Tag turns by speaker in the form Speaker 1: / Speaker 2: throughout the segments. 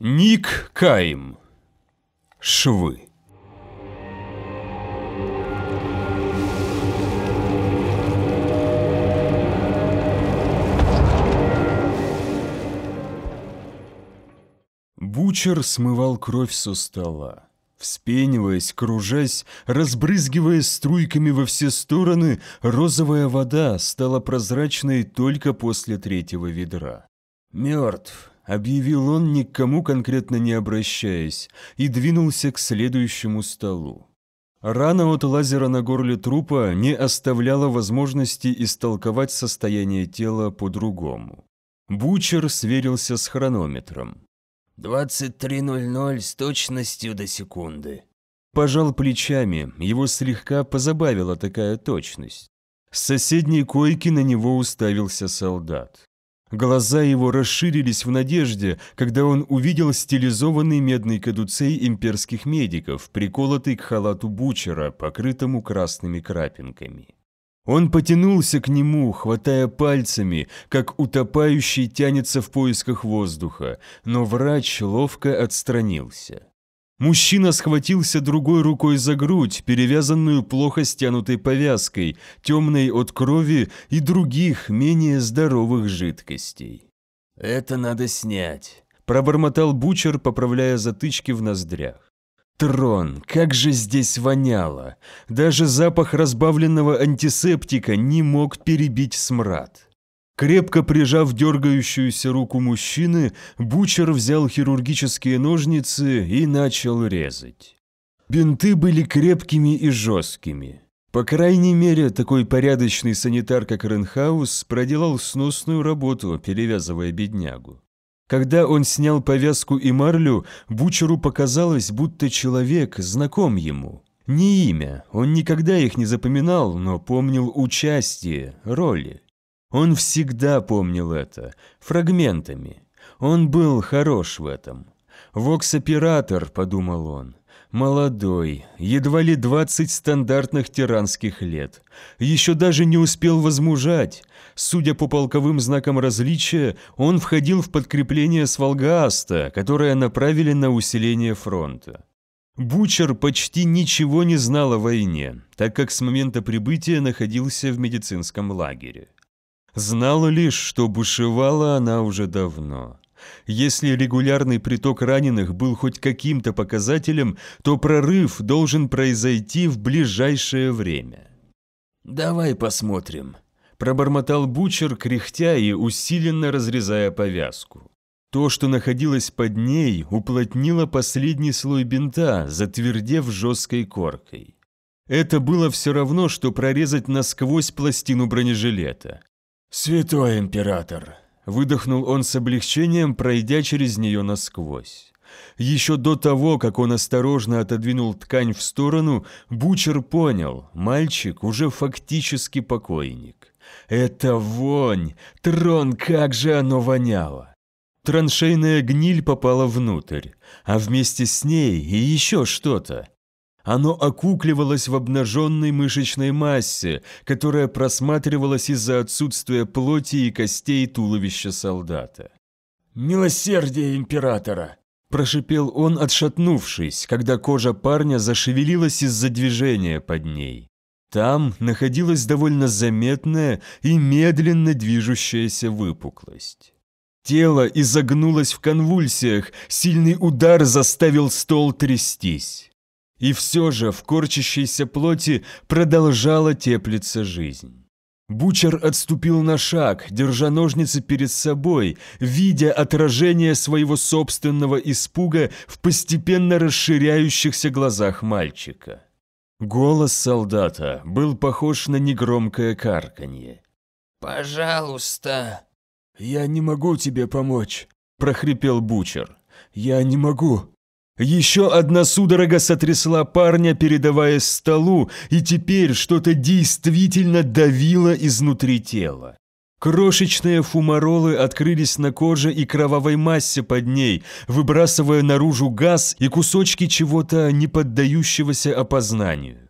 Speaker 1: Ник Кайм Швы. Бучер смывал кровь со стола. Вспениваясь, кружась, разбрызгивая струйками во все стороны, розовая вода стала прозрачной только после третьего ведра. «Мертв», – объявил он, никому конкретно не обращаясь, и двинулся к следующему столу. Рана от лазера на горле трупа не оставляла возможности истолковать состояние тела по-другому. Бучер сверился с хронометром. 23.00 с точностью до секунды. Пожал плечами, его слегка позабавила такая точность. С соседней койки на него уставился солдат. Глаза его расширились в надежде, когда он увидел стилизованный медный кадуцей имперских медиков, приколотый к халату бучера, покрытому красными крапинками. Он потянулся к нему, хватая пальцами, как утопающий тянется в поисках воздуха, но врач ловко отстранился. Мужчина схватился другой рукой за грудь, перевязанную плохо стянутой повязкой, темной от крови и других, менее здоровых жидкостей. «Это надо снять», – пробормотал Бучер, поправляя затычки в ноздрях. Трон, как же здесь воняло! Даже запах разбавленного антисептика не мог перебить смрад. Крепко прижав дергающуюся руку мужчины, Бучер взял хирургические ножницы и начал резать. Бинты были крепкими и жесткими. По крайней мере, такой порядочный санитар, как Ренхаус, проделал сносную работу, перевязывая беднягу. Когда он снял повязку и марлю, Бучеру показалось, будто человек знаком ему. Не имя, он никогда их не запоминал, но помнил участие, роли. Он всегда помнил это, фрагментами. Он был хорош в этом. «Вокс-оператор», – подумал он, – «молодой, едва ли 20 стандартных тиранских лет. Еще даже не успел возмужать. Судя по полковым знакам различия, он входил в подкрепление с Волгааста, которое направили на усиление фронта. Бучер почти ничего не знал о войне, так как с момента прибытия находился в медицинском лагере. Знала лишь, что бушевала она уже давно. Если регулярный приток раненых был хоть каким-то показателем, то прорыв должен произойти в ближайшее время. «Давай посмотрим», – пробормотал Бучер, кряхтя и усиленно разрезая повязку. То, что находилось под ней, уплотнило последний слой бинта, затвердев жесткой коркой. Это было все равно, что прорезать насквозь пластину бронежилета. «Святой император!» – выдохнул он с облегчением, пройдя через нее насквозь. Еще до того, как он осторожно отодвинул ткань в сторону, Бучер понял – мальчик уже фактически покойник. «Это вонь! Трон, как же оно воняло!» Траншейная гниль попала внутрь, а вместе с ней и еще что-то. Оно окукливалось в обнаженной мышечной массе, которая просматривалась из-за отсутствия плоти и костей туловища солдата. «Милосердие императора!» – прошипел он, отшатнувшись, когда кожа парня зашевелилась из-за движения под ней. Там находилась довольно заметная и медленно движущаяся выпуклость. Тело изогнулось в конвульсиях, сильный удар заставил стол трястись. И все же в корчащейся плоти продолжала теплиться жизнь. Бучер отступил на шаг, держа ножницы перед собой, видя отражение своего собственного испуга в постепенно расширяющихся глазах мальчика. Голос солдата был похож на негромкое карканье. «Пожалуйста!» «Я не могу тебе помочь!» – прохрипел Бучер. «Я не могу!» Еще одна судорога сотрясла парня, передаваясь столу, и теперь что-то действительно давило изнутри тела. Крошечные фумаролы открылись на коже и кровавой массе под ней, выбрасывая наружу газ и кусочки чего-то не поддающегося опознанию.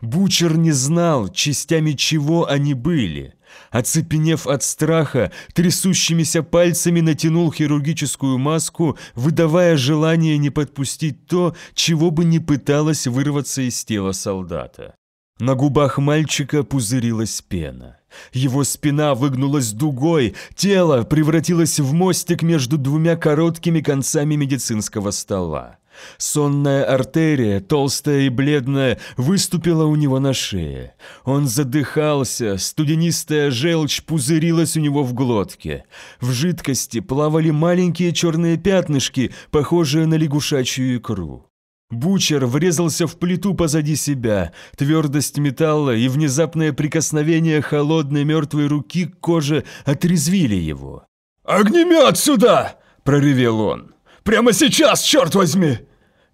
Speaker 1: Бучер не знал, частями чего они были, Оцепенев от страха, трясущимися пальцами натянул хирургическую маску, выдавая желание не подпустить то, чего бы не пыталось вырваться из тела солдата. На губах мальчика пузырилась пена. Его спина выгнулась дугой, тело превратилось в мостик между двумя короткими концами медицинского стола. Сонная артерия, толстая и бледная, выступила у него на шее. Он задыхался, студенистая желчь пузырилась у него в глотке. В жидкости плавали маленькие черные пятнышки, похожие на лягушачью икру. Бучер врезался в плиту позади себя. Твердость металла и внезапное прикосновение холодной мертвой руки к коже отрезвили его. «Огнемет сюда!» – проревел он. Прямо сейчас, черт возьми!»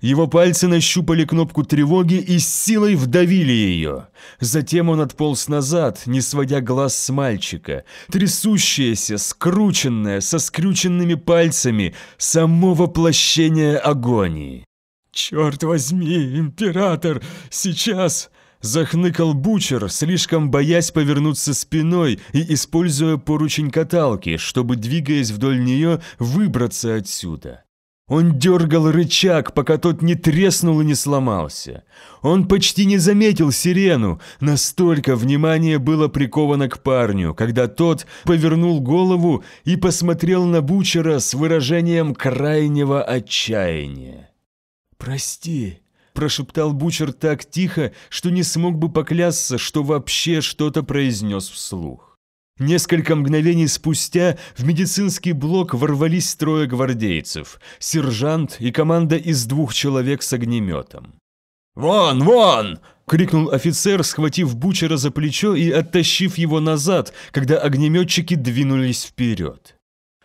Speaker 1: Его пальцы нащупали кнопку тревоги и с силой вдавили ее. Затем он отполз назад, не сводя глаз с мальчика. Трясущееся, скрученная, со скрюченными пальцами, само воплощение агонии. «Черт возьми, император, сейчас!» Захныкал Бучер, слишком боясь повернуться спиной и используя поручень каталки, чтобы, двигаясь вдоль нее, выбраться отсюда. Он дергал рычаг, пока тот не треснул и не сломался. Он почти не заметил сирену, настолько внимание было приковано к парню, когда тот повернул голову и посмотрел на Бучера с выражением крайнего отчаяния. «Прости», – прошептал Бучер так тихо, что не смог бы поклясться, что вообще что-то произнес вслух. Несколько мгновений спустя в медицинский блок ворвались трое гвардейцев, сержант и команда из двух человек с огнеметом. «Вон, вон!» – крикнул офицер, схватив Бучера за плечо и оттащив его назад, когда огнеметчики двинулись вперед.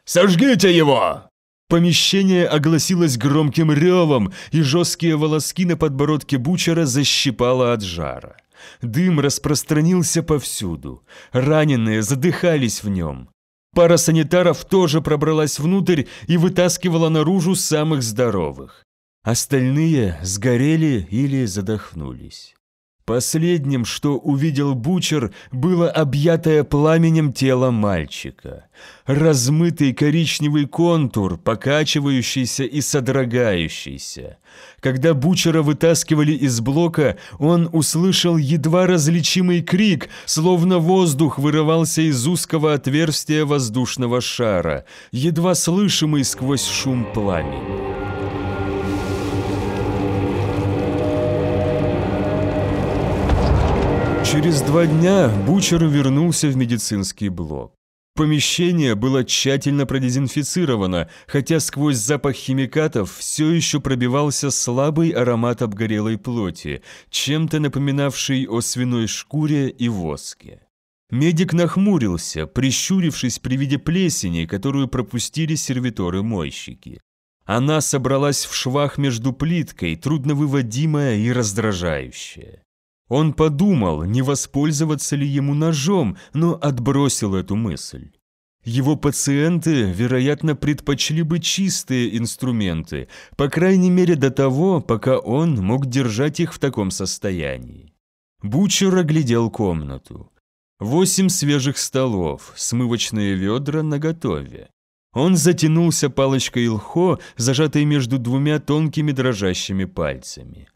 Speaker 1: «Сожгите его!» Помещение огласилось громким ревом, и жесткие волоски на подбородке Бучера защипало от жара. Дым распространился повсюду. Раненые задыхались в нем. Пара санитаров тоже пробралась внутрь и вытаскивала наружу самых здоровых. Остальные сгорели или задохнулись. Последним, что увидел Бучер, было объятое пламенем тело мальчика. Размытый коричневый контур, покачивающийся и содрогающийся. Когда Бучера вытаскивали из блока, он услышал едва различимый крик, словно воздух вырывался из узкого отверстия воздушного шара, едва слышимый сквозь шум пламени. Через два дня Бучер вернулся в медицинский блок. Помещение было тщательно продезинфицировано, хотя сквозь запах химикатов все еще пробивался слабый аромат обгорелой плоти, чем-то напоминавший о свиной шкуре и воске. Медик нахмурился, прищурившись при виде плесени, которую пропустили сервиторы-мойщики. Она собралась в швах между плиткой, трудновыводимая и раздражающая. Он подумал, не воспользоваться ли ему ножом, но отбросил эту мысль. Его пациенты, вероятно, предпочли бы чистые инструменты, по крайней мере до того, пока он мог держать их в таком состоянии. Бучер оглядел комнату. Восемь свежих столов, смывочные ведра наготове. Он затянулся палочкой лхо, зажатой между двумя тонкими дрожащими пальцами.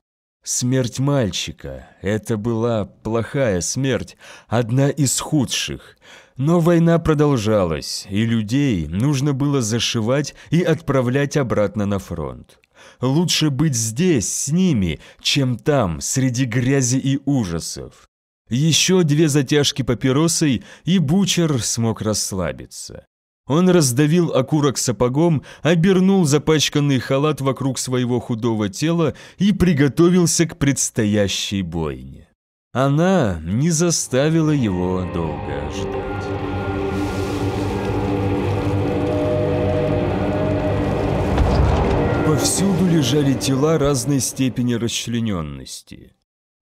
Speaker 1: Смерть мальчика – это была плохая смерть, одна из худших. Но война продолжалась, и людей нужно было зашивать и отправлять обратно на фронт. Лучше быть здесь, с ними, чем там, среди грязи и ужасов. Еще две затяжки папиросой, и Бучер смог расслабиться. Он раздавил окурок сапогом, обернул запачканный халат вокруг своего худого тела и приготовился к предстоящей бойне. Она не заставила его долго ждать. Повсюду лежали тела разной степени расчлененности.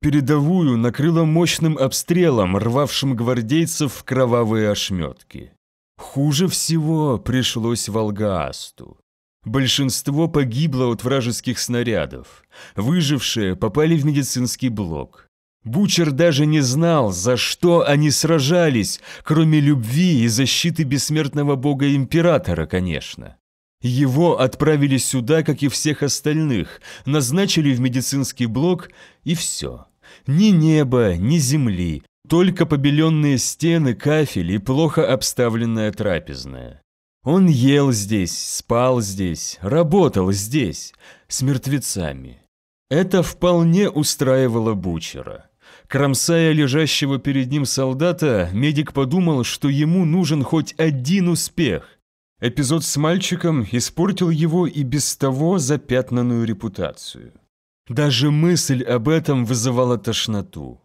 Speaker 1: Передовую накрыло мощным обстрелом, рвавшим гвардейцев в кровавые ошметки. Хуже всего пришлось Волгаасту. Большинство погибло от вражеских снарядов. Выжившие попали в медицинский блок. Бучер даже не знал, за что они сражались, кроме любви и защиты бессмертного бога-императора, конечно. Его отправили сюда, как и всех остальных, назначили в медицинский блок, и все. Ни неба, ни земли, только побеленные стены, кафель и плохо обставленная трапезная. Он ел здесь, спал здесь, работал здесь, с мертвецами. Это вполне устраивало Бучера. Кромсая лежащего перед ним солдата, медик подумал, что ему нужен хоть один успех. Эпизод с мальчиком испортил его и без того запятнанную репутацию. Даже мысль об этом вызывала тошноту.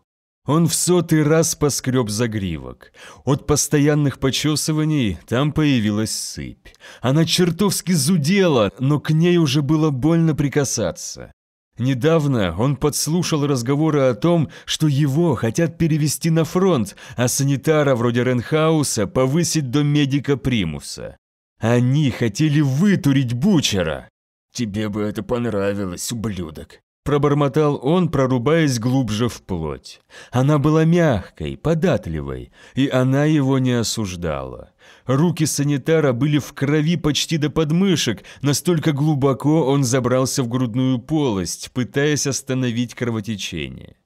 Speaker 1: Он в сотый раз поскреб загривок. От постоянных почесываний там появилась сыпь. Она чертовски зудела, но к ней уже было больно прикасаться. Недавно он подслушал разговоры о том, что его хотят перевести на фронт, а санитара вроде Ренхауса повысить до медика примуса. Они хотели вытурить Бучера. «Тебе бы это понравилось, ублюдок», Пробормотал он, прорубаясь глубже в плоть. Она была мягкой, податливой, и она его не осуждала. Руки санитара были в крови почти до подмышек, настолько глубоко он забрался в грудную полость, пытаясь остановить кровотечение.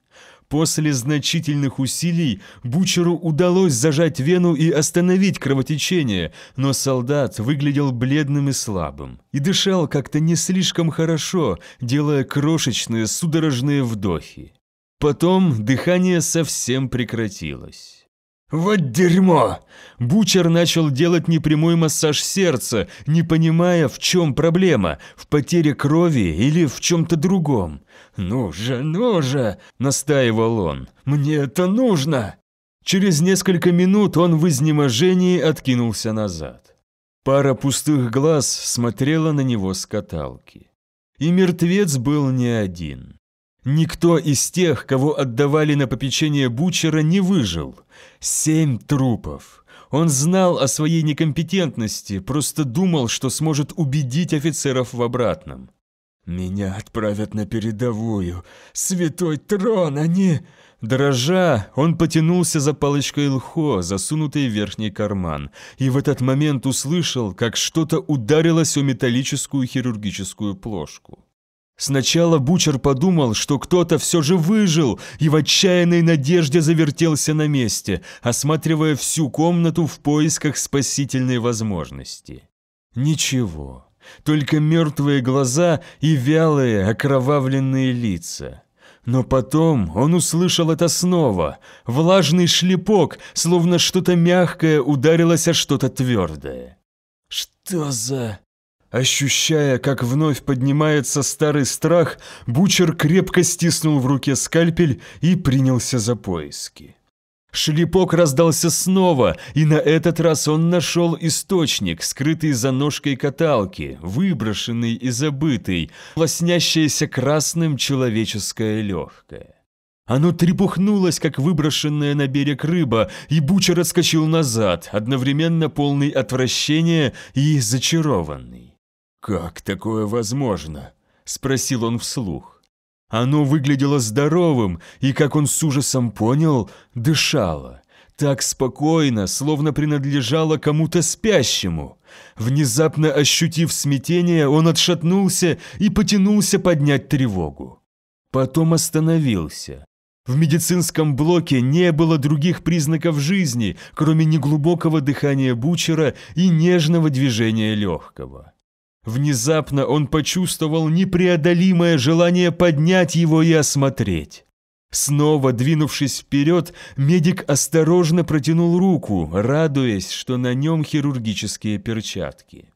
Speaker 1: После значительных усилий Бучеру удалось зажать вену и остановить кровотечение, но солдат выглядел бледным и слабым. И дышал как-то не слишком хорошо, делая крошечные судорожные вдохи. Потом дыхание совсем прекратилось. «Вот дерьмо!» Бучер начал делать непрямой массаж сердца, не понимая, в чем проблема, в потере крови или в чем-то другом. «Ну же, ну же!» – настаивал он. «Мне это нужно!» Через несколько минут он в изнеможении откинулся назад. Пара пустых глаз смотрела на него с каталки. И мертвец был не один. Никто из тех, кого отдавали на попечение Бучера, не выжил. Семь трупов. Он знал о своей некомпетентности, просто думал, что сможет убедить офицеров в обратном. «Меня отправят на передовую. Святой трон, они...» Дрожа, он потянулся за палочкой лхо, засунутой в верхний карман, и в этот момент услышал, как что-то ударилось о металлическую хирургическую плошку. Сначала Бучер подумал, что кто-то все же выжил и в отчаянной надежде завертелся на месте, осматривая всю комнату в поисках спасительной возможности. Ничего, только мертвые глаза и вялые окровавленные лица. Но потом он услышал это снова, влажный шлепок, словно что-то мягкое ударилось о что-то твердое. «Что за...» Ощущая, как вновь поднимается старый страх, Бучер крепко стиснул в руке скальпель и принялся за поиски. Шлепок раздался снова, и на этот раз он нашел источник, скрытый за ножкой каталки, выброшенный и забытый, лоснящееся красным человеческое легкое. Оно трепухнулось, как выброшенная на берег рыба, и Бучер отскочил назад, одновременно полный отвращения и зачарованный. «Как такое возможно?» – спросил он вслух. Оно выглядело здоровым, и, как он с ужасом понял, дышало. Так спокойно, словно принадлежало кому-то спящему. Внезапно ощутив смятение, он отшатнулся и потянулся поднять тревогу. Потом остановился. В медицинском блоке не было других признаков жизни, кроме неглубокого дыхания бучера и нежного движения легкого. Внезапно он почувствовал непреодолимое желание поднять его и осмотреть. Снова двинувшись вперед, медик осторожно протянул руку, радуясь, что на нем хирургические перчатки.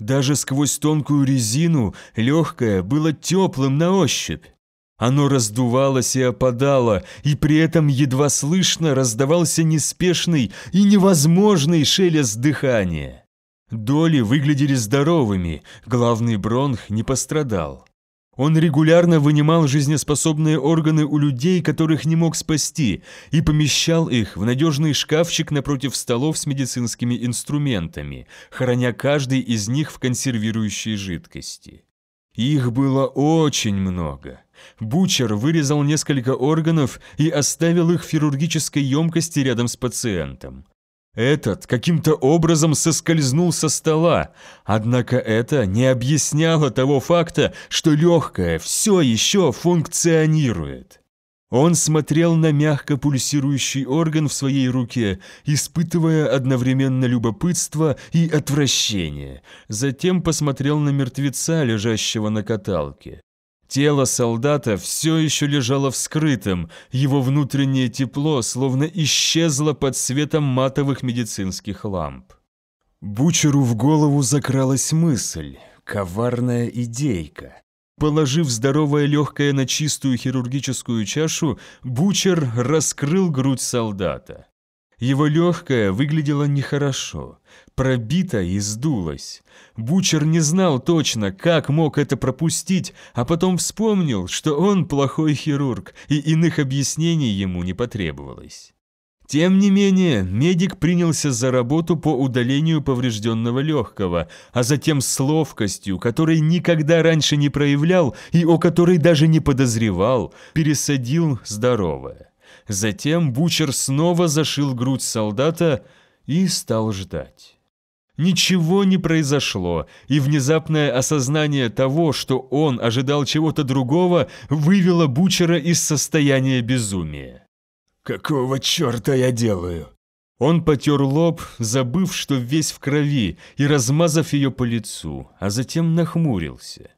Speaker 1: Даже сквозь тонкую резину легкое было теплым на ощупь. Оно раздувалось и опадало, и при этом едва слышно раздавался неспешный и невозможный шелест дыхания. Доли выглядели здоровыми, главный бронх не пострадал. Он регулярно вынимал жизнеспособные органы у людей, которых не мог спасти, и помещал их в надежный шкафчик напротив столов с медицинскими инструментами, храня каждый из них в консервирующей жидкости. Их было очень много. Бучер вырезал несколько органов и оставил их в хирургической емкости рядом с пациентом. Этот каким-то образом соскользнул со стола, однако это не объясняло того факта, что легкое все еще функционирует. Он смотрел на мягко пульсирующий орган в своей руке, испытывая одновременно любопытство и отвращение. Затем посмотрел на мертвеца, лежащего на каталке. Тело солдата все еще лежало вскрытым, его внутреннее тепло словно исчезло под светом матовых медицинских ламп. Бучеру в голову закралась мысль, коварная идейка. Положив здоровое легкое на чистую хирургическую чашу, Бучер раскрыл грудь солдата. Его легкое выглядело нехорошо пробита и сдулась. Бучер не знал точно, как мог это пропустить, а потом вспомнил, что он плохой хирург, и иных объяснений ему не потребовалось. Тем не менее, медик принялся за работу по удалению поврежденного легкого, а затем с ловкостью, которой никогда раньше не проявлял и о которой даже не подозревал, пересадил здоровое. Затем Бучер снова зашил грудь солдата и стал ждать. Ничего не произошло, и внезапное осознание того, что он ожидал чего-то другого, вывело Бучера из состояния безумия. «Какого черта я делаю?» Он потер лоб, забыв, что весь в крови, и размазав ее по лицу, а затем нахмурился.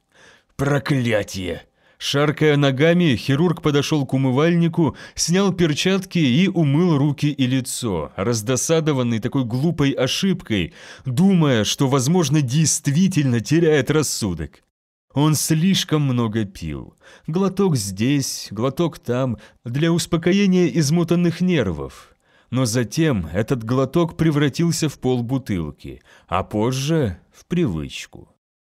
Speaker 1: Проклятие! Шаркая ногами, хирург подошел к умывальнику, снял перчатки и умыл руки и лицо, раздосадованный такой глупой ошибкой, думая, что, возможно, действительно теряет рассудок. Он слишком много пил. Глоток здесь, глоток там, для успокоения измотанных нервов. Но затем этот глоток превратился в полбутылки, а позже в привычку.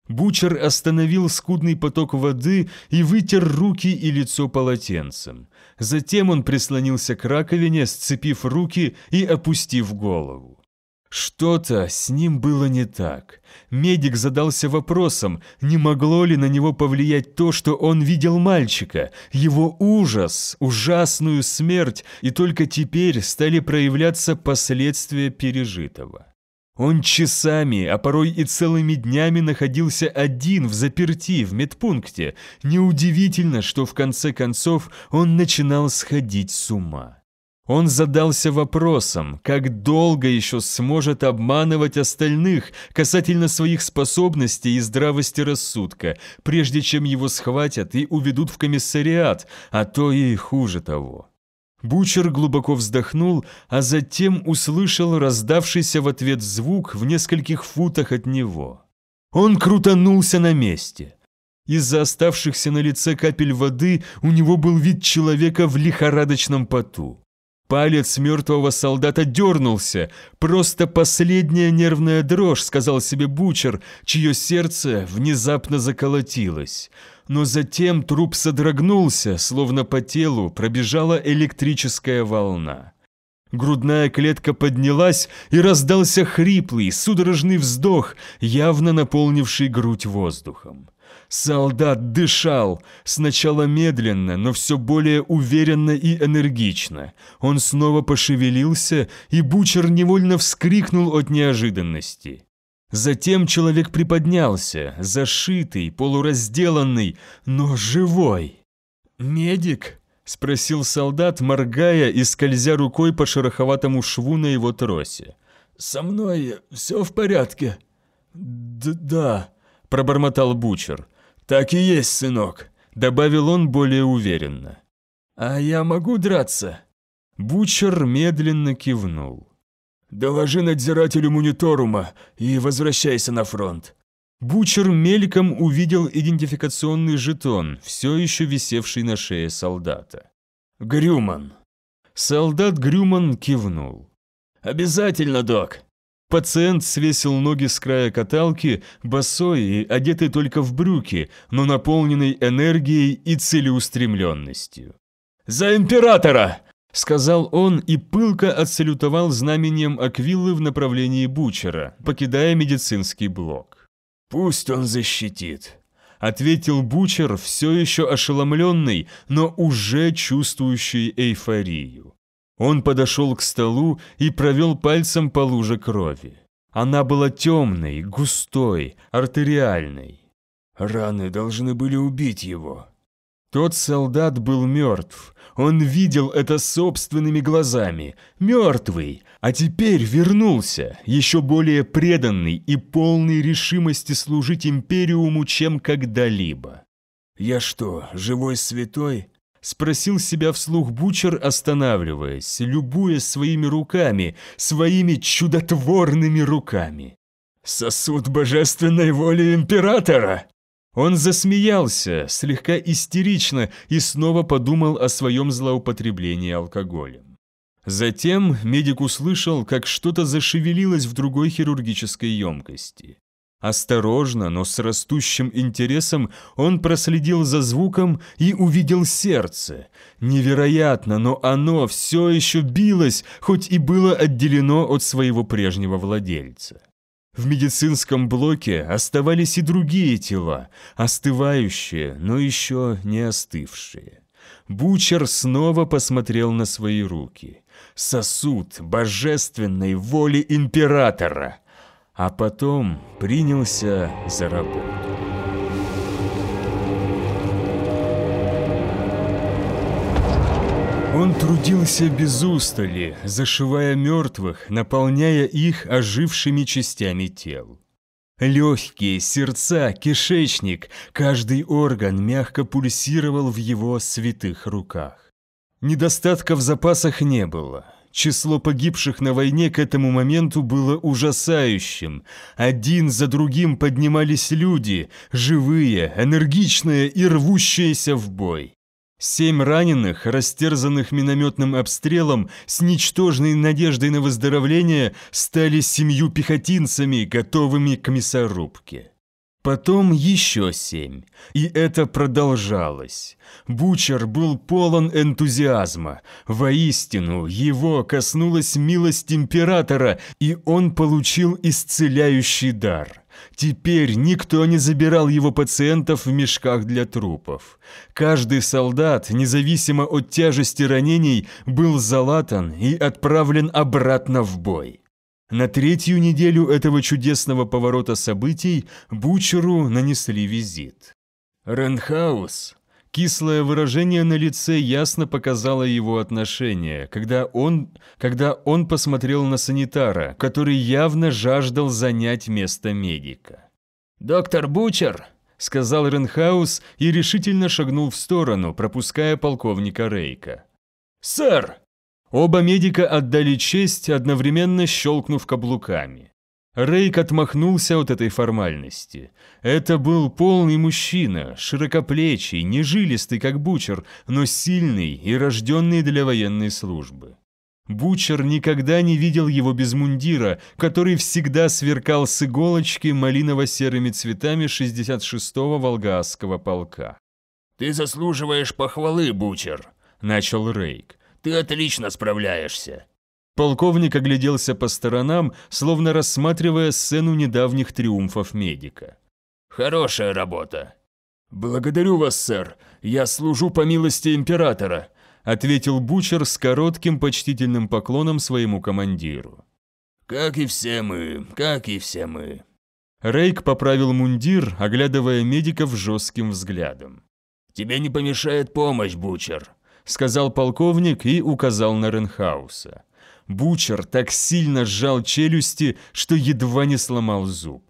Speaker 1: Бучер остановил скудный поток воды и вытер руки и лицо полотенцем. Затем он прислонился к раковине, сцепив руки и опустив голову. Что-то с ним было не так. Медик задался вопросом, не могло ли на него повлиять то, что он видел мальчика, его ужас, ужасную смерть, и только теперь стали проявляться последствия пережитого. Он часами, а порой и целыми днями находился один в заперти в медпункте. Неудивительно, что в конце концов он начинал сходить с ума. Он задался вопросом, как долго еще сможет обманывать остальных касательно своих способностей и здравости рассудка, прежде чем его схватят и уведут в комиссариат, а то и хуже того. Бучер глубоко вздохнул, а затем услышал раздавшийся в ответ звук в нескольких футах от него. Он крутанулся на месте. Из-за оставшихся на лице капель воды у него был вид человека в лихорадочном поту. Палец мертвого солдата дернулся, просто последняя нервная дрожь, сказал себе Бучер, чье сердце внезапно заколотилось но затем труп содрогнулся, словно по телу пробежала электрическая волна. Грудная клетка поднялась, и раздался хриплый, судорожный вздох, явно наполнивший грудь воздухом. Солдат дышал, сначала медленно, но все более уверенно и энергично. Он снова пошевелился, и Бучер невольно вскрикнул от неожиданности. Затем человек приподнялся, зашитый, полуразделанный, но живой. «Медик?» – спросил солдат, моргая и скользя рукой по шероховатому шву на его тросе. «Со мной все в порядке?» Д «Да», – пробормотал Бучер. «Так и есть, сынок», – добавил он более уверенно. «А я могу драться?» Бучер медленно кивнул. «Доложи надзирателю мониторума и возвращайся на фронт». Бучер мельком увидел идентификационный жетон, все еще висевший на шее солдата. «Грюман». Солдат Грюман кивнул. «Обязательно, док!» Пациент свесил ноги с края каталки, босой и одетый только в брюки, но наполненный энергией и целеустремленностью. «За императора!» Сказал он и пылко отсалютовал знаменем Аквиллы в направлении Бучера, покидая медицинский блок. «Пусть он защитит», — ответил Бучер, все еще ошеломленный, но уже чувствующий эйфорию. Он подошел к столу и провел пальцем по луже крови. Она была темной, густой, артериальной. «Раны должны были убить его», тот солдат был мертв. Он видел это собственными глазами. Мертвый. А теперь вернулся, еще более преданный и полный решимости служить Империуму, чем когда-либо. «Я что, живой святой?» Спросил себя вслух Бучер, останавливаясь, любуя своими руками, своими чудотворными руками. «Сосуд божественной воли императора!» Он засмеялся, слегка истерично, и снова подумал о своем злоупотреблении алкоголем. Затем медик услышал, как что-то зашевелилось в другой хирургической емкости. Осторожно, но с растущим интересом он проследил за звуком и увидел сердце. Невероятно, но оно все еще билось, хоть и было отделено от своего прежнего владельца. В медицинском блоке оставались и другие тела, остывающие, но еще не остывшие. Бучер снова посмотрел на свои руки. Сосуд божественной воли императора. А потом принялся за работу. Он трудился без устали, зашивая мертвых, наполняя их ожившими частями тел. Легкие, сердца, кишечник, каждый орган мягко пульсировал в его святых руках. Недостатка в запасах не было. Число погибших на войне к этому моменту было ужасающим. Один за другим поднимались люди, живые, энергичные и рвущиеся в бой. Семь раненых, растерзанных минометным обстрелом, с ничтожной надеждой на выздоровление, стали семью пехотинцами, готовыми к мясорубке. Потом еще семь. И это продолжалось. Бучер был полон энтузиазма. Воистину, его коснулась милость императора, и он получил исцеляющий дар – Теперь никто не забирал его пациентов в мешках для трупов. Каждый солдат, независимо от тяжести ранений, был залатан и отправлен обратно в бой. На третью неделю этого чудесного поворота событий Бучеру нанесли визит. «Ренхаус», Кислое выражение на лице ясно показало его отношение, когда он, когда он посмотрел на санитара, который явно жаждал занять место медика. «Доктор Бучер!» – сказал Ренхаус и решительно шагнул в сторону, пропуская полковника Рейка. «Сэр!» Оба медика отдали честь, одновременно щелкнув каблуками. Рейк отмахнулся от этой формальности. Это был полный мужчина, широкоплечий, нежилистый, как бучер, но сильный и рожденный для военной службы. Бучер никогда не видел его без мундира, который всегда сверкал с иголочки малиново-серыми цветами 66-го Волгаасского полка. «Ты заслуживаешь похвалы, Бучер», — начал Рейк. «Ты отлично справляешься. Полковник огляделся по сторонам, словно рассматривая сцену недавних триумфов медика. «Хорошая работа». «Благодарю вас, сэр. Я служу по милости императора», – ответил Бучер с коротким почтительным поклоном своему командиру. «Как и все мы, как и все мы». Рейк поправил мундир, оглядывая медиков жестким взглядом. «Тебе не помешает помощь, Бучер», – сказал полковник и указал на Ренхауса. Бучер так сильно сжал челюсти, что едва не сломал зуб.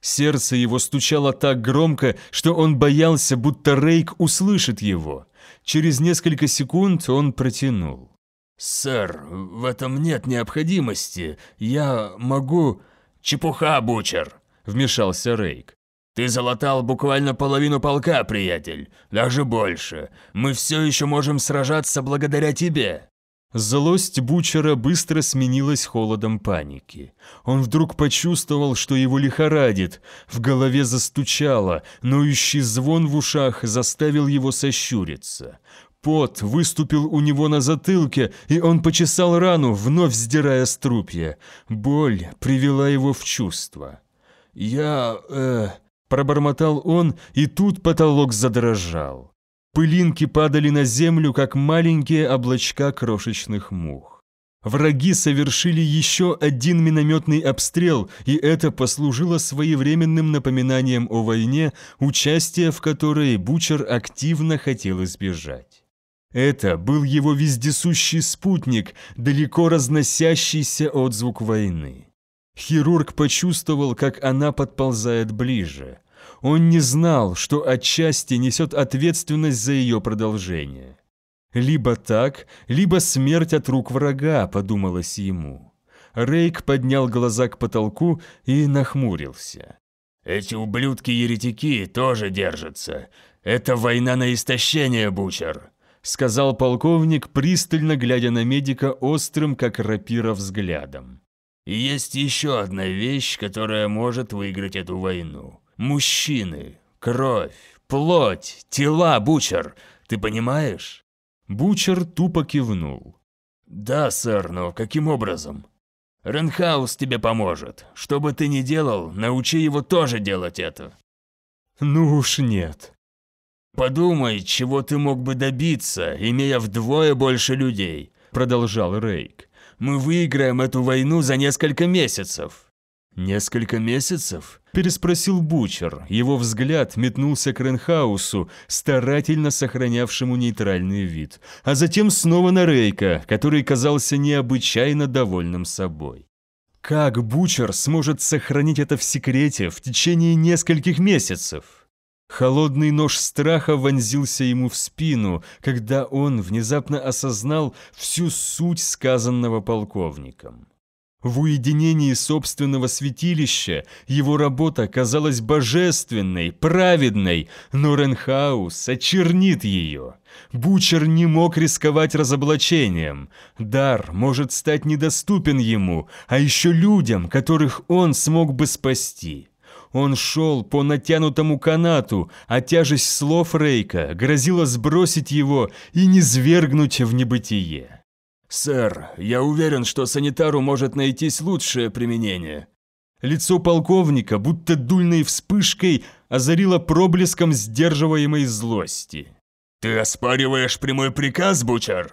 Speaker 1: Сердце его стучало так громко, что он боялся, будто Рейк услышит его. Через несколько секунд он протянул. «Сэр, в этом нет необходимости. Я могу...» «Чепуха, Бучер!» – вмешался Рейк. «Ты залатал буквально половину полка, приятель, даже больше. Мы все еще можем сражаться благодаря тебе!» Злость Бучера быстро сменилась холодом паники. Он вдруг почувствовал, что его лихорадит, в голове застучало, ноющий звон в ушах заставил его сощуриться. Пот выступил у него на затылке, и он почесал рану, вновь сдирая струпья. Боль привела его в чувство. «Я... э...» – пробормотал он, и тут потолок задрожал. Пылинки падали на землю, как маленькие облачка крошечных мух. Враги совершили еще один минометный обстрел, и это послужило своевременным напоминанием о войне, участие в которой Бучер активно хотел избежать. Это был его вездесущий спутник, далеко разносящийся отзвук войны. Хирург почувствовал, как она подползает ближе – он не знал, что отчасти несет ответственность за ее продолжение. «Либо так, либо смерть от рук врага», – подумалось ему. Рейк поднял глаза к потолку и нахмурился. «Эти ублюдки-еретики тоже держатся. Это война на истощение, Бучер», – сказал полковник, пристально глядя на медика острым, как рапира, взглядом. «Есть еще одна вещь, которая может выиграть эту войну. Мужчины, кровь, плоть, тела, Бучер, ты понимаешь?» Бучер тупо кивнул. «Да, сэр, но каким образом?» «Ренхаус тебе поможет. Что бы ты ни делал, научи его тоже делать это». «Ну уж нет». «Подумай, чего ты мог бы добиться, имея вдвое больше людей», – продолжал Рейк. «Мы выиграем эту войну за несколько месяцев». «Несколько месяцев?» – переспросил Бучер. Его взгляд метнулся к Ренхаусу, старательно сохранявшему нейтральный вид, а затем снова на Рейка, который казался необычайно довольным собой. Как Бучер сможет сохранить это в секрете в течение нескольких месяцев? Холодный нож страха вонзился ему в спину, когда он внезапно осознал всю суть сказанного полковником. В уединении собственного святилища его работа казалась божественной, праведной, но Ренхаус очернит ее. Бучер не мог рисковать разоблачением. Дар может стать недоступен ему, а еще людям, которых он смог бы спасти. Он шел по натянутому канату, а тяжесть слов Рейка грозила сбросить его и низвергнуть в небытие. «Сэр, я уверен, что санитару может найтись лучшее применение». Лицо полковника, будто дульной вспышкой, озарило проблеском сдерживаемой злости. «Ты оспариваешь прямой приказ, Бучар?»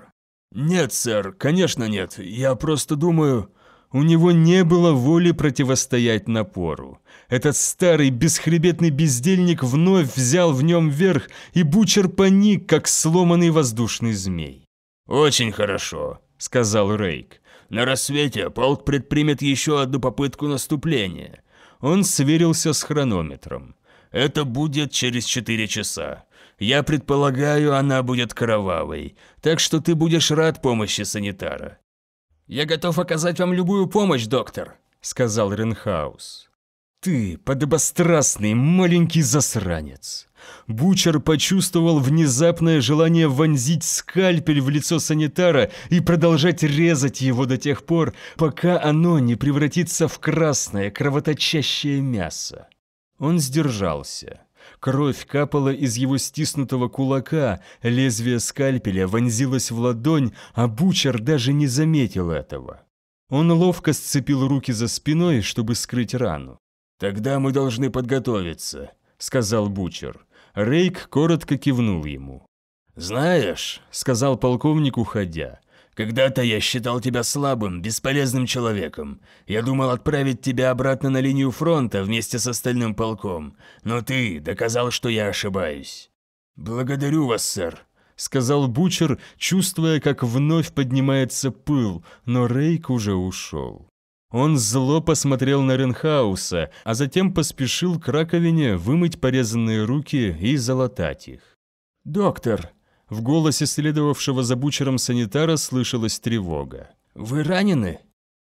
Speaker 1: «Нет, сэр, конечно нет. Я просто думаю...» У него не было воли противостоять напору. Этот старый бесхребетный бездельник вновь взял в нем верх, и Бучер паник, как сломанный воздушный змей. «Очень хорошо сказал Рейк. «На рассвете полк предпримет еще одну попытку наступления». Он сверился с хронометром. «Это будет через четыре часа. Я предполагаю, она будет кровавой, так что ты будешь рад помощи санитара». «Я готов оказать вам любую помощь, доктор», — сказал Ренхаус. «Ты подобострастный маленький засранец», Бучер почувствовал внезапное желание вонзить скальпель в лицо санитара и продолжать резать его до тех пор, пока оно не превратится в красное кровоточащее мясо. Он сдержался. Кровь капала из его стиснутого кулака, лезвие скальпеля вонзилось в ладонь, а Бучер даже не заметил этого. Он ловко сцепил руки за спиной, чтобы скрыть рану. «Тогда мы должны подготовиться», — сказал Бучер. Рейк коротко кивнул ему. «Знаешь», — сказал полковник, уходя, — «когда-то я считал тебя слабым, бесполезным человеком. Я думал отправить тебя обратно на линию фронта вместе с остальным полком, но ты доказал, что я ошибаюсь». «Благодарю вас, сэр», — сказал Бучер, чувствуя, как вновь поднимается пыл, но Рейк уже ушел. Он зло посмотрел на Ренхауса, а затем поспешил к раковине вымыть порезанные руки и залатать их. «Доктор!» – в голосе следовавшего за бучером санитара слышалась тревога. «Вы ранены?»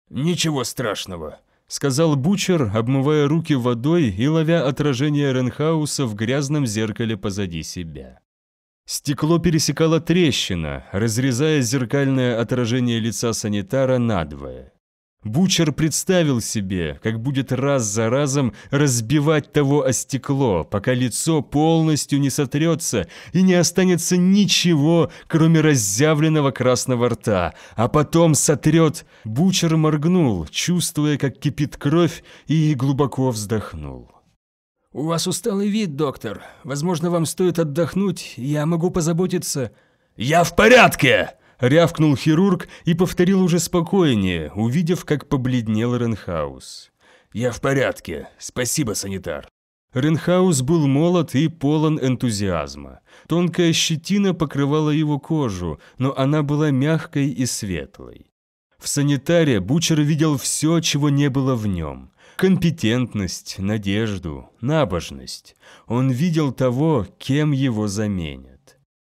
Speaker 1: «Ничего страшного», – сказал бучер, обмывая руки водой и ловя отражение Ренхауса в грязном зеркале позади себя. Стекло пересекало трещина, разрезая зеркальное отражение лица санитара надвое. Бучер представил себе, как будет раз за разом разбивать того о стекло, пока лицо полностью не сотрется и не останется ничего, кроме разъявленного красного рта, а потом сотрет. Бучер моргнул, чувствуя, как кипит кровь, и глубоко вздохнул. «У вас усталый вид, доктор. Возможно, вам стоит отдохнуть, я могу позаботиться...» «Я в порядке!» Рявкнул хирург и повторил уже спокойнее, увидев, как побледнел Ренхаус. «Я в порядке. Спасибо, санитар». Ренхаус был молод и полон энтузиазма. Тонкая щетина покрывала его кожу, но она была мягкой и светлой. В санитаре Бучер видел все, чего не было в нем. Компетентность, надежду, набожность. Он видел того, кем его заменят.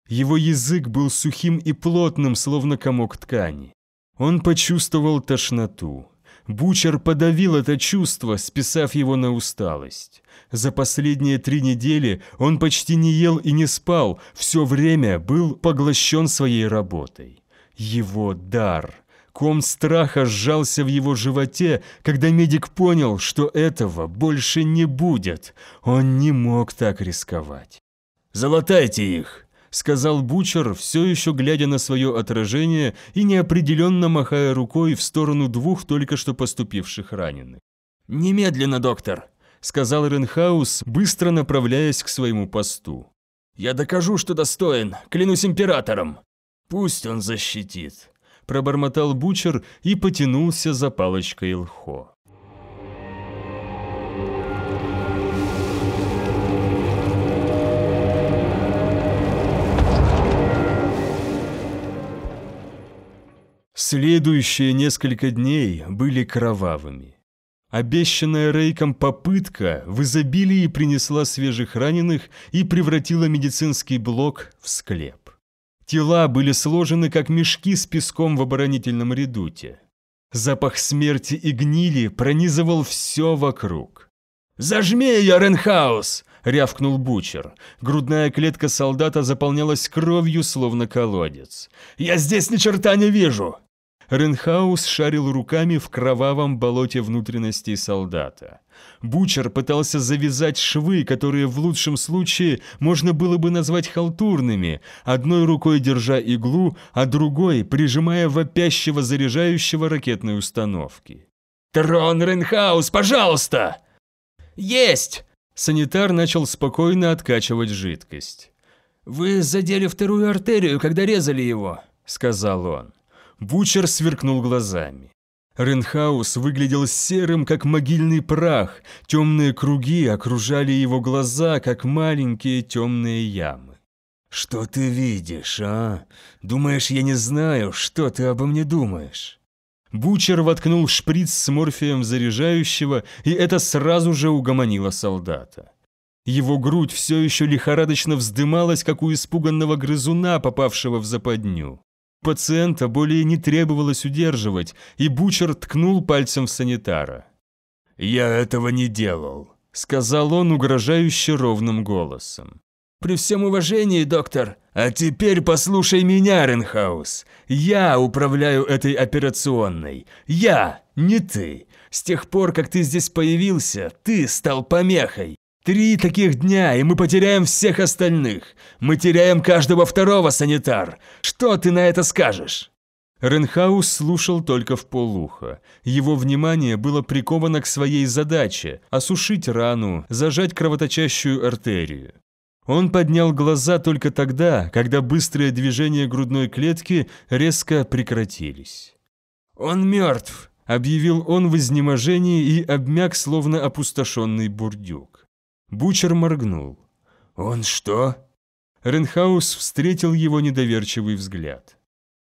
Speaker 1: Его язык был сухим и плотным, словно комок ткани. Он почувствовал тошноту. Бучер подавил это чувство, списав его на усталость. За последние три недели он почти не ел и не спал, все время был поглощен своей работой. Его дар. Ком страха сжался в его животе, когда медик понял, что этого больше не будет. Он не мог так рисковать. «Залатайте их!» сказал Бучер, все еще глядя на свое отражение и неопределенно махая рукой в сторону двух только что поступивших раненых. «Немедленно, доктор!» – сказал Ренхаус, быстро направляясь к своему посту. «Я докажу, что достоин, клянусь императором!» «Пусть он защитит!» – пробормотал Бучер и потянулся за палочкой Лхо. Следующие несколько дней были кровавыми. Обещанная Рейком попытка в изобилии принесла свежих раненых и превратила медицинский блок в склеп. Тела были сложены, как мешки с песком в оборонительном редуте. Запах смерти и гнили пронизывал все вокруг. «Зажми ее, Ренхаус!» – рявкнул Бучер. Грудная клетка солдата заполнялась кровью, словно колодец. «Я здесь ни черта не вижу!» Ренхаус шарил руками в кровавом болоте внутренностей солдата. Бучер пытался завязать швы, которые в лучшем случае можно было бы назвать халтурными, одной рукой держа иглу, а другой прижимая вопящего заряжающего ракетной установки. «Трон Ренхаус, пожалуйста!» «Есть!» Санитар начал спокойно откачивать жидкость. «Вы задели вторую артерию, когда резали его», — сказал он. Бучер сверкнул глазами. Ренхаус выглядел серым, как могильный прах, темные круги окружали его глаза, как маленькие темные ямы. «Что ты видишь, а? Думаешь, я не знаю, что ты обо мне думаешь?» Бучер воткнул шприц с морфием заряжающего, и это сразу же угомонило солдата. Его грудь все еще лихорадочно вздымалась, как у испуганного грызуна, попавшего в западню. Пациента более не требовалось удерживать, и Бучер ткнул пальцем в санитара. «Я этого не делал», — сказал он угрожающе ровным голосом. «При всем уважении, доктор, а теперь послушай меня, Ренхаус. Я управляю этой операционной. Я, не ты. С тех пор, как ты здесь появился, ты стал помехой. Три таких дня, и мы потеряем всех остальных. Мы теряем каждого второго, санитар. Что ты на это скажешь?» Ренхаус слушал только в полухо. Его внимание было приковано к своей задаче – осушить рану, зажать кровоточащую артерию. Он поднял глаза только тогда, когда быстрые движения грудной клетки резко прекратились. «Он мертв!» – объявил он в изнеможении и обмяк, словно опустошенный бурдюк. Бучер моргнул. «Он что?» Ренхаус встретил его недоверчивый взгляд.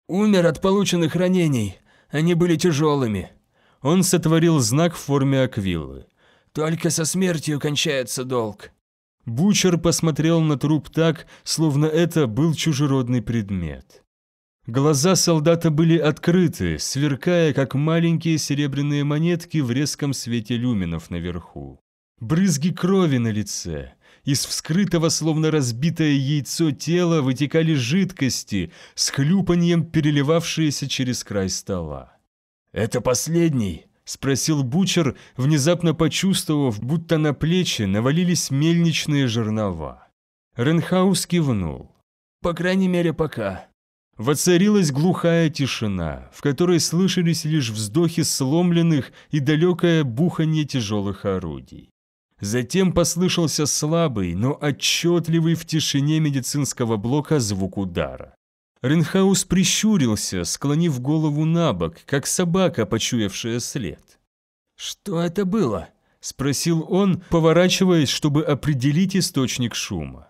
Speaker 1: «Умер от полученных ранений. Они были тяжелыми». Он сотворил знак в форме аквилы. «Только со смертью кончается долг». Бучер посмотрел на труп так, словно это был чужеродный предмет. Глаза солдата были открыты, сверкая, как маленькие серебряные монетки в резком свете люминов наверху. Брызги крови на лице. Из вскрытого, словно разбитое яйцо тела, вытекали жидкости, с хлюпаньем переливавшиеся через край стола. «Это последний?» – спросил Бучер, внезапно почувствовав, будто на плечи навалились мельничные жернова. Ренхаус кивнул. «По крайней мере, пока». Воцарилась глухая тишина, в которой слышались лишь вздохи сломленных и далекое буханье тяжелых орудий. Затем послышался слабый, но отчетливый в тишине медицинского блока звук удара. Ренхаус прищурился, склонив голову на бок, как собака, почуявшая след. «Что это было?» – спросил он, поворачиваясь, чтобы определить источник шума.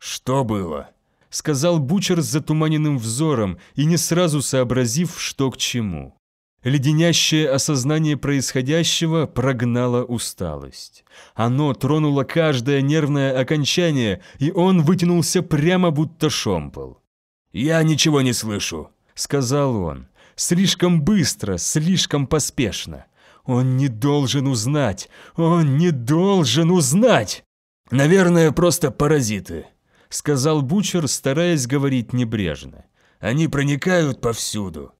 Speaker 1: «Что было?» – сказал Бучер с затуманенным взором и не сразу сообразив, что к чему. Леденящее осознание происходящего прогнало усталость. Оно тронуло каждое нервное окончание, и он вытянулся прямо будто шомпол. «Я ничего не слышу», — сказал он. «Слишком быстро, слишком поспешно. Он не должен узнать, он не должен узнать!» «Наверное, просто паразиты», — сказал Бучер, стараясь говорить небрежно. «Они проникают повсюду».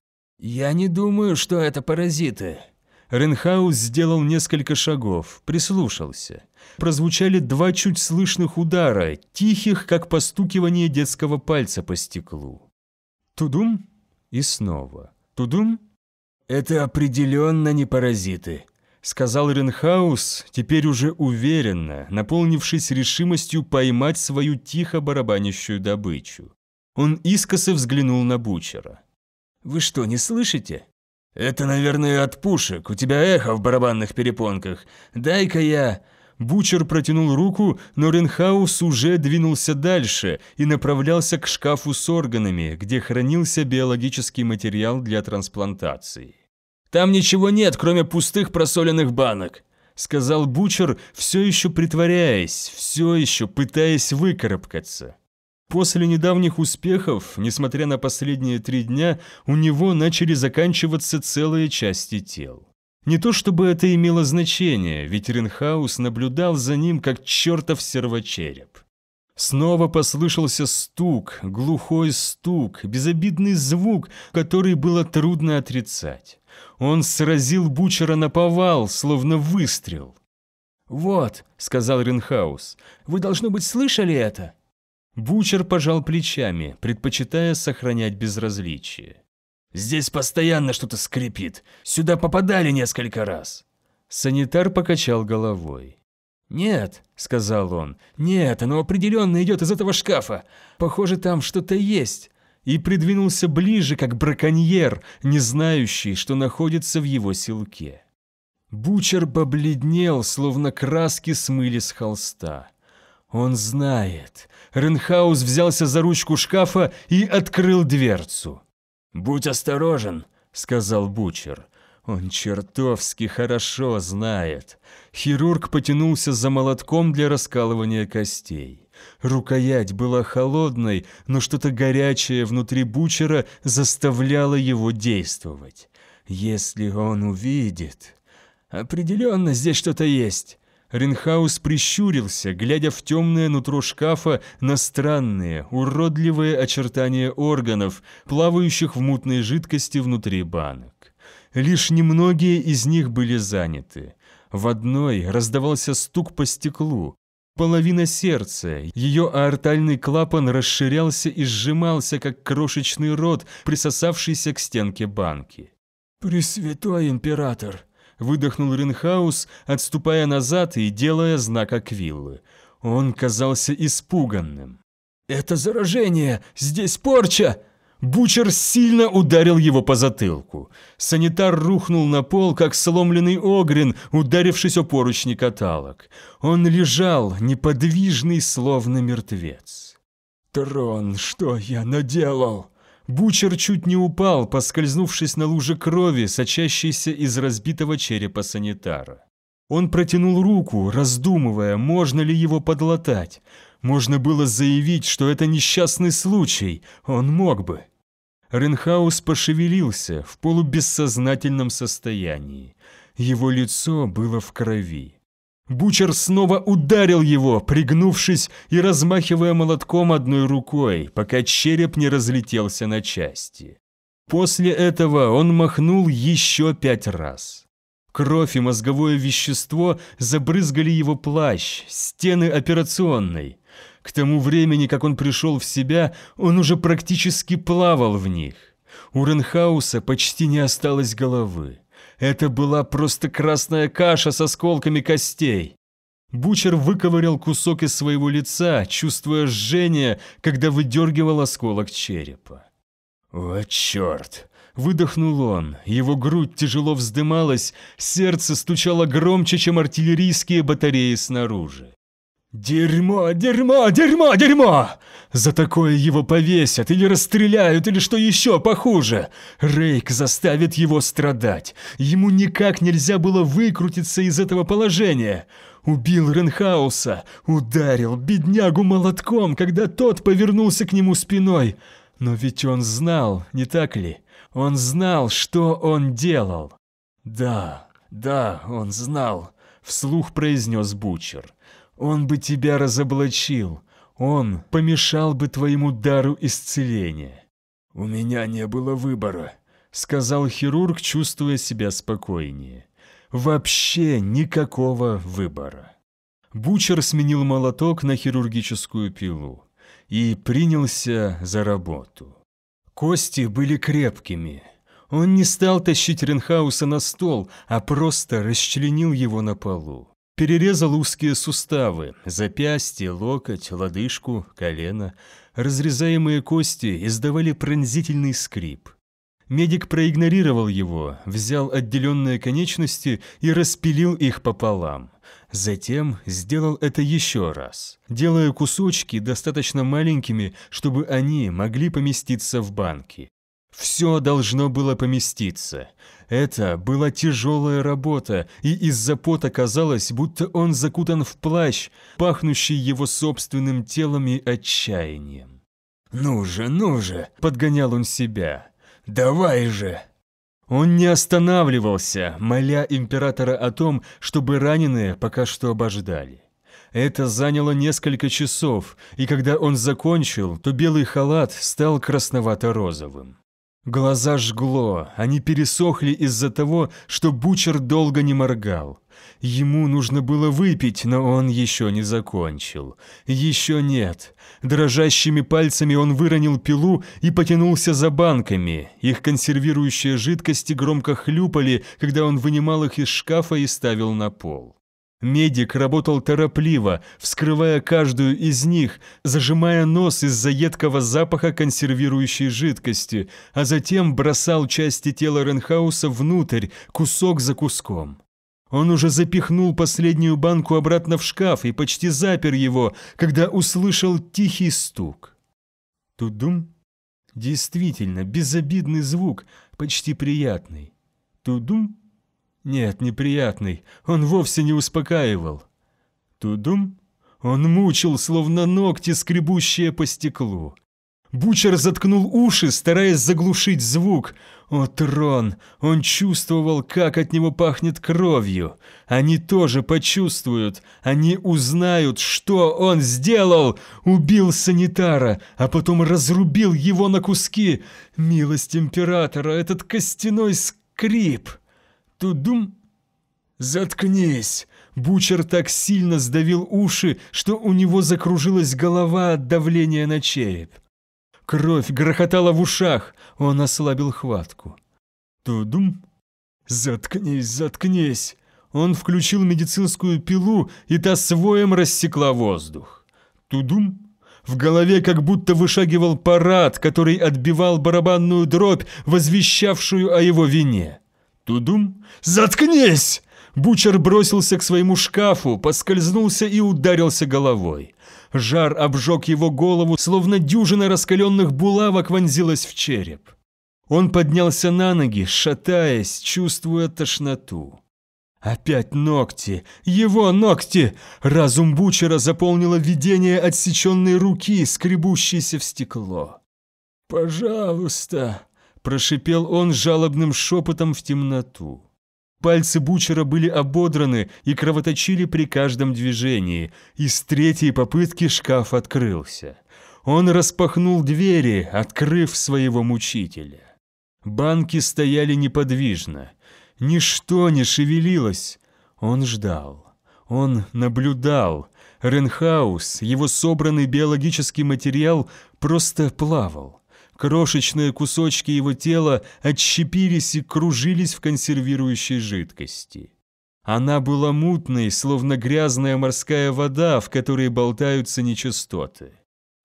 Speaker 1: «Я не думаю, что это паразиты». Ренхаус сделал несколько шагов, прислушался. Прозвучали два чуть слышных удара, тихих, как постукивание детского пальца по стеклу. Тудум и снова. Тудум? «Это определенно не паразиты», — сказал Ренхаус, теперь уже уверенно, наполнившись решимостью поймать свою тихо барабанящую добычу. Он искоса взглянул на Бучера. Вы что, не слышите? Это, наверное, от пушек. У тебя эхо в барабанных перепонках. Дай-ка я... Бучер протянул руку, но Ренхаус уже двинулся дальше и направлялся к шкафу с органами, где хранился биологический материал для трансплантации. «Там ничего нет, кроме пустых просоленных банок», – сказал Бучер, все еще притворяясь, все еще пытаясь выкарабкаться. После недавних успехов, несмотря на последние три дня, у него начали заканчиваться целые части тел. Не то чтобы это имело значение, ведь Ренхаус наблюдал за ним, как чертов сервочереп. Снова послышался стук, глухой стук, безобидный звук, который было трудно отрицать. Он сразил Бучера на повал, словно выстрел. «Вот», — сказал Ренхаус, — «вы, должно быть, слышали это?» Бучер пожал плечами, предпочитая сохранять безразличие. «Здесь постоянно что-то скрипит. Сюда попадали несколько раз». Санитар покачал головой. «Нет», — сказал он, — «нет, оно определенно идет из этого шкафа. Похоже, там что-то есть». И придвинулся ближе, как браконьер, не знающий, что находится в его селке. Бучер побледнел, словно краски смыли с холста. Он знает. Ренхаус взялся за ручку шкафа и открыл дверцу. «Будь осторожен», — сказал Бучер. Он чертовски хорошо знает. Хирург потянулся за молотком для раскалывания костей. Рукоять была холодной, но что-то горячее внутри Бучера заставляло его действовать. Если он увидит... «Определенно здесь что-то есть», Ренхаус прищурился, глядя в темное нутро шкафа на странные, уродливые очертания органов, плавающих в мутной жидкости внутри банок. Лишь немногие из них были заняты. В одной раздавался стук по стеклу, Половина сердца, ее аортальный клапан расширялся и сжимался, как крошечный рот, присосавшийся к стенке банки. «Пресвятой император!» выдохнул Ренхаус, отступая назад и делая знак Аквиллы. Он казался испуганным. «Это заражение! Здесь порча!» Бучер сильно ударил его по затылку. Санитар рухнул на пол, как сломленный огрин, ударившись о поручни каталог. Он лежал, неподвижный, словно мертвец. «Трон, что я наделал?» Бучер чуть не упал, поскользнувшись на луже крови, сочащейся из разбитого черепа санитара. Он протянул руку, раздумывая, можно ли его подлатать. Можно было заявить, что это несчастный случай, он мог бы. Ренхаус пошевелился в полубессознательном состоянии. Его лицо было в крови. Бучер снова ударил его, пригнувшись и размахивая молотком одной рукой, пока череп не разлетелся на части. После этого он махнул еще пять раз. Кровь и мозговое вещество забрызгали его плащ, стены операционной. К тому времени, как он пришел в себя, он уже практически плавал в них. У Ренхауса почти не осталось головы. Это была просто красная каша с осколками костей. Бучер выковырял кусок из своего лица, чувствуя жжение, когда выдергивал осколок черепа. «О, черт!» – выдохнул он. Его грудь тяжело вздымалась, сердце стучало громче, чем артиллерийские батареи снаружи. «Дерьмо, дерьмо, дерьмо, дерьмо! За такое его повесят или расстреляют, или что еще похуже! Рейк заставит его страдать. Ему никак нельзя было выкрутиться из этого положения. Убил Ренхауса, ударил беднягу молотком, когда тот повернулся к нему спиной. Но ведь он знал, не так ли? Он знал, что он делал». «Да, да, он знал», — вслух произнес Бучер. Он бы тебя разоблачил, он помешал бы твоему дару исцеления». «У меня не было выбора», — сказал хирург, чувствуя себя спокойнее. «Вообще никакого выбора». Бучер сменил молоток на хирургическую пилу и принялся за работу. Кости были крепкими. Он не стал тащить Ренхауса на стол, а просто расчленил его на полу. Перерезал узкие суставы, запястье, локоть, лодыжку, колено. Разрезаемые кости издавали пронзительный скрип. Медик проигнорировал его, взял отделенные конечности и распилил их пополам. Затем сделал это еще раз, делая кусочки достаточно маленькими, чтобы они могли поместиться в банки. Все должно было поместиться. Это была тяжелая работа, и из-за пота казалось, будто он закутан в плащ, пахнущий его собственным телом и отчаянием. «Ну же, ну же!» – подгонял он себя. «Давай же!» Он не останавливался, моля императора о том, чтобы раненые пока что обождали. Это заняло несколько часов, и когда он закончил, то белый халат стал красновато-розовым. Глаза жгло, они пересохли из-за того, что Бучер долго не моргал. Ему нужно было выпить, но он еще не закончил. Еще нет. Дрожащими пальцами он выронил пилу и потянулся за банками. Их консервирующие жидкости громко хлюпали, когда он вынимал их из шкафа и ставил на пол. Медик работал торопливо, вскрывая каждую из них, зажимая нос из-за едкого запаха консервирующей жидкости, а затем бросал части тела Ренхауса внутрь, кусок за куском. Он уже запихнул последнюю банку обратно в шкаф и почти запер его, когда услышал тихий стук. Тудум? Действительно, безобидный звук, почти приятный. Тудум? Нет, неприятный, он вовсе не успокаивал. Тудум? Он мучил, словно ногти, скребущие по стеклу. Бучер заткнул уши, стараясь заглушить звук. О, трон! Он чувствовал, как от него пахнет кровью. Они тоже почувствуют. Они узнают, что он сделал. Убил санитара, а потом разрубил его на куски. Милость императора, этот костяной скрип. Тудум! Заткнись! Бучер так сильно сдавил уши, что у него закружилась голова от давления на череп. Кровь грохотала в ушах, он ослабил хватку. Тудум! Заткнись, заткнись! Он включил медицинскую пилу, и та своем рассекла воздух. Тудум! В голове как будто вышагивал парад, который отбивал барабанную дробь, возвещавшую о его вине. Тудум. «Заткнись!» Бучер бросился к своему шкафу, поскользнулся и ударился головой. Жар обжег его голову, словно дюжина раскаленных булавок вонзилась в череп. Он поднялся на ноги, шатаясь, чувствуя тошноту. Опять ногти! Его ногти! Разум Бучера заполнило видение отсеченной руки, скребущейся в стекло. «Пожалуйста!» Прошипел он жалобным шепотом в темноту. Пальцы Бучера были ободраны и кровоточили при каждом движении. Из третьей попытки шкаф открылся. Он распахнул двери, открыв своего мучителя. Банки стояли неподвижно. Ничто не шевелилось. Он ждал. Он наблюдал. Ренхаус, его собранный биологический материал, просто плавал. Крошечные кусочки его тела отщепились и кружились в консервирующей жидкости. Она была мутной, словно грязная морская вода, в которой болтаются нечистоты.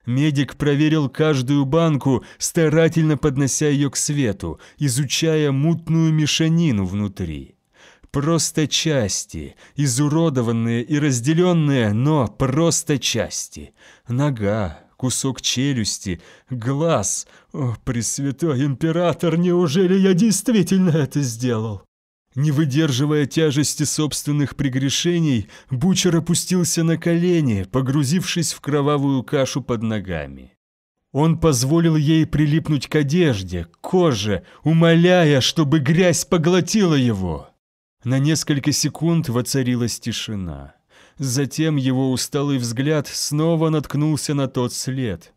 Speaker 1: Медик проверил каждую банку, старательно поднося ее к свету, изучая мутную мешанину внутри. Просто части, изуродованные и разделенные, но просто части. Нога, кусок челюсти, глаз, «О, Пресвятой Император, неужели я действительно это сделал?» Не выдерживая тяжести собственных прегрешений, Бучер опустился на колени, погрузившись в кровавую кашу под ногами. Он позволил ей прилипнуть к одежде, к коже, умоляя, чтобы грязь поглотила его. На несколько секунд воцарилась тишина. Затем его усталый взгляд снова наткнулся на тот след –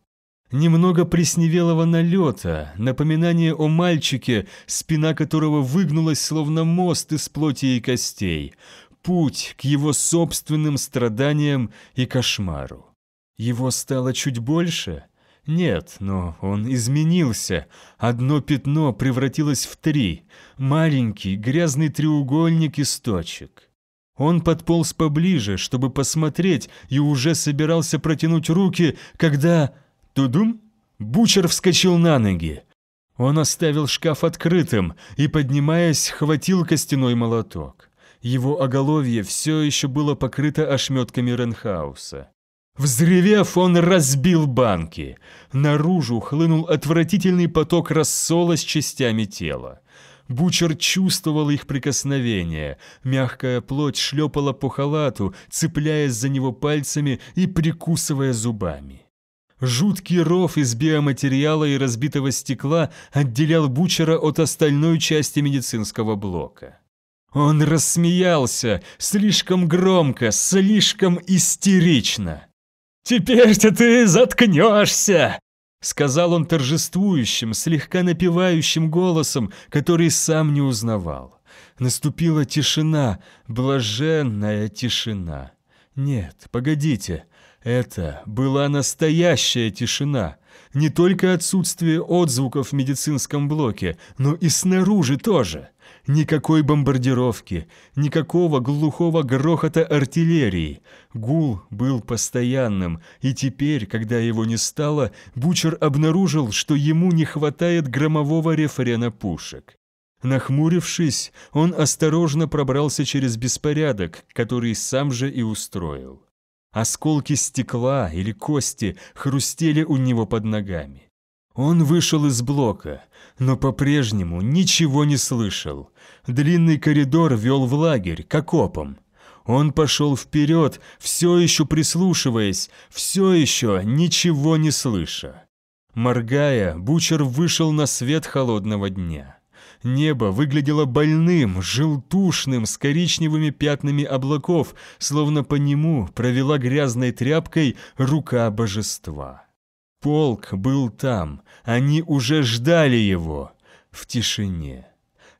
Speaker 1: Немного плесневелого налета, напоминание о мальчике, спина которого выгнулась словно мост из плоти и костей, путь к его собственным страданиям и кошмару. Его стало чуть больше? Нет, но он изменился. Одно пятно превратилось в три. Маленький грязный треугольник из точек. Он подполз поближе, чтобы посмотреть, и уже собирался протянуть руки, когда Тудум? Бучер вскочил на ноги. Он оставил шкаф открытым и, поднимаясь, хватил костяной молоток. Его оголовье все еще было покрыто ошметками Ренхауса. Взревев, он разбил банки. Наружу хлынул отвратительный поток рассола с частями тела. Бучер чувствовал их прикосновение. Мягкая плоть шлепала по халату, цепляясь за него пальцами и прикусывая зубами. Жуткий ров из биоматериала и разбитого стекла отделял Бучера от остальной части медицинского блока. Он рассмеялся, слишком громко, слишком истерично. «Теперь-то ты заткнешься!» Сказал он торжествующим, слегка напевающим голосом, который сам не узнавал. Наступила тишина, блаженная тишина. «Нет, погодите, это была настоящая тишина. Не только отсутствие отзвуков в медицинском блоке, но и снаружи тоже. Никакой бомбардировки, никакого глухого грохота артиллерии. Гул был постоянным, и теперь, когда его не стало, Бучер обнаружил, что ему не хватает громового рефрена пушек. Нахмурившись, он осторожно пробрался через беспорядок, который сам же и устроил. Осколки стекла или кости хрустели у него под ногами. Он вышел из блока, но по-прежнему ничего не слышал. Длинный коридор вел в лагерь, к окопам. Он пошел вперед, все еще прислушиваясь, все еще ничего не слыша. Моргая, Бучер вышел на свет холодного дня. Небо выглядело больным, желтушным, с коричневыми пятнами облаков, словно по нему провела грязной тряпкой рука божества. Полк был там, они уже ждали его в тишине.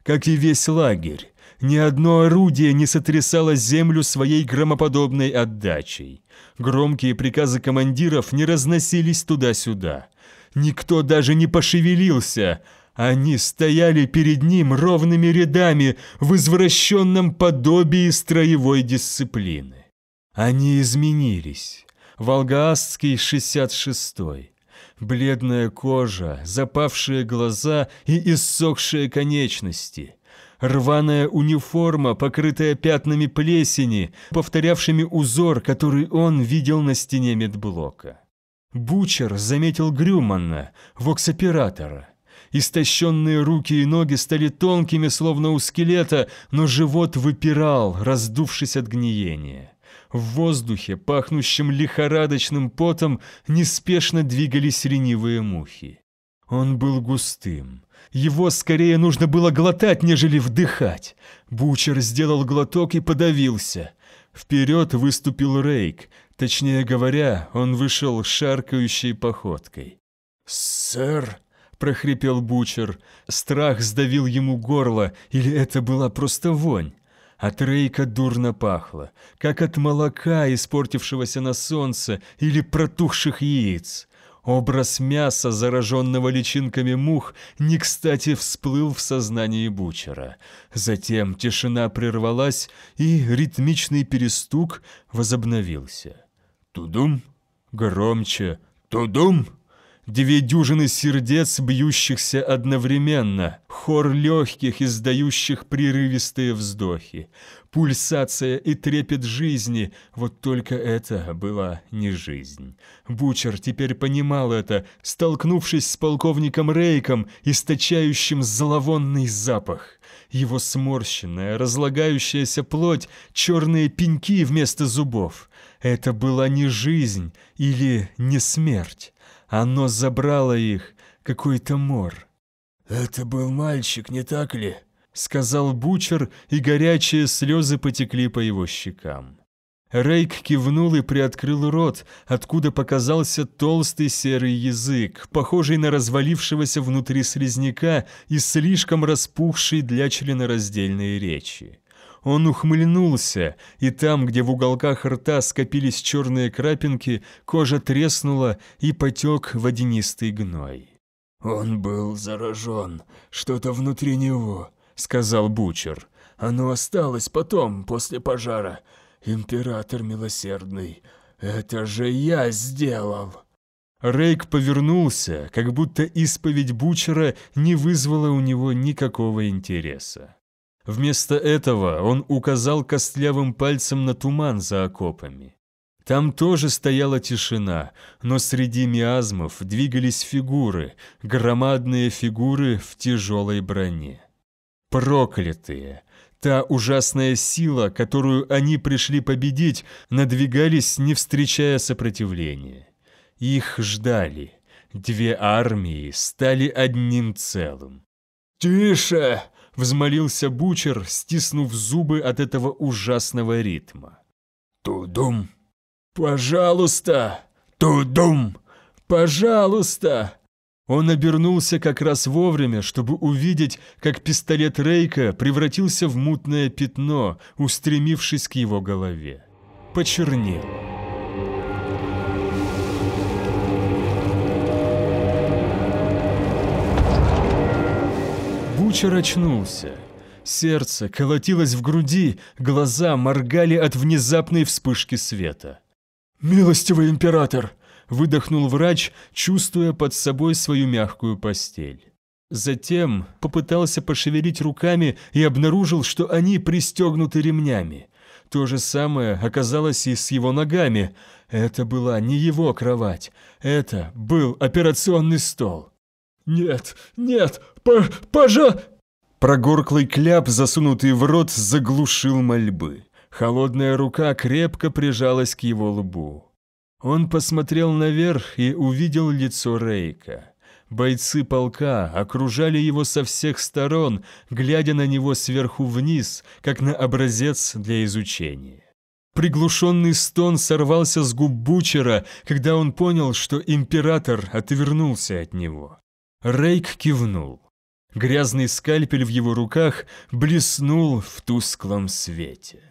Speaker 1: Как и весь лагерь, ни одно орудие не сотрясало землю своей громоподобной отдачей. Громкие приказы командиров не разносились туда-сюда. Никто даже не пошевелился – они стояли перед ним ровными рядами в извращенном подобии строевой дисциплины. Они изменились. Волгаастский 66-й. Бледная кожа, запавшие глаза и иссохшие конечности. Рваная униформа, покрытая пятнами плесени, повторявшими узор, который он видел на стене медблока. Бучер заметил Грюмана, воксоператора. Истощенные руки и ноги стали тонкими, словно у скелета, но живот выпирал, раздувшись от гниения. В воздухе, пахнущем лихорадочным потом, неспешно двигались ленивые мухи. Он был густым. Его скорее нужно было глотать, нежели вдыхать. Бучер сделал глоток и подавился. Вперед выступил Рейк. Точнее говоря, он вышел шаркающей походкой. «Сэр!» прохрипел Бучер. Страх сдавил ему горло, или это была просто вонь? От Рейка дурно пахло, как от молока, испортившегося на солнце, или протухших яиц. Образ мяса, зараженного личинками мух, не кстати всплыл в сознании Бучера. Затем тишина прервалась, и ритмичный перестук возобновился. «Тудум!» «Громче!» «Тудум!» две дюжины сердец, бьющихся одновременно, хор легких, издающих прерывистые вздохи, пульсация и трепет жизни, вот только это была не жизнь. Бучер теперь понимал это, столкнувшись с полковником Рейком, источающим зловонный запах. Его сморщенная, разлагающаяся плоть, черные пеньки вместо зубов. Это была не жизнь или не смерть. Оно забрало их, какой-то мор. «Это был мальчик, не так ли?» — сказал Бучер, и горячие слезы потекли по его щекам. Рейк кивнул и приоткрыл рот, откуда показался толстый серый язык, похожий на развалившегося внутри слизняка и слишком распухший для членораздельной речи. Он ухмыльнулся, и там, где в уголках рта скопились черные крапинки, кожа треснула и потек водянистый гной. «Он был заражен, что-то внутри него», — сказал Бучер. «Оно осталось потом, после пожара. Император милосердный, это же я сделал!» Рейк повернулся, как будто исповедь Бучера не вызвала у него никакого интереса. Вместо этого он указал костлявым пальцем на туман за окопами. Там тоже стояла тишина, но среди миазмов двигались фигуры, громадные фигуры в тяжелой броне. Проклятые! Та ужасная сила, которую они пришли победить, надвигались, не встречая сопротивления. Их ждали. Две армии стали одним целым. «Тише!» взмолился Бучер, стиснув зубы от этого ужасного ритма. «Тудум! Пожалуйста! Тудум! Пожалуйста!» Он обернулся как раз вовремя, чтобы увидеть, как пистолет Рейка превратился в мутное пятно, устремившись к его голове. Почернело. Кучер очнулся. Сердце колотилось в груди, глаза моргали от внезапной вспышки света. «Милостивый император!» – выдохнул врач, чувствуя под собой свою мягкую постель. Затем попытался пошевелить руками и обнаружил, что они пристегнуты ремнями. То же самое оказалось и с его ногами. Это была не его кровать, это был операционный стол. «Нет, нет, пожа...» Прогорклый кляп, засунутый в рот, заглушил мольбы. Холодная рука крепко прижалась к его лбу. Он посмотрел наверх и увидел лицо Рейка. Бойцы полка окружали его со всех сторон, глядя на него сверху вниз, как на образец для изучения. Приглушенный стон сорвался с губ Бучера, когда он понял, что император отвернулся от него. Рейк кивнул. Грязный скальпель в его руках блеснул в тусклом свете.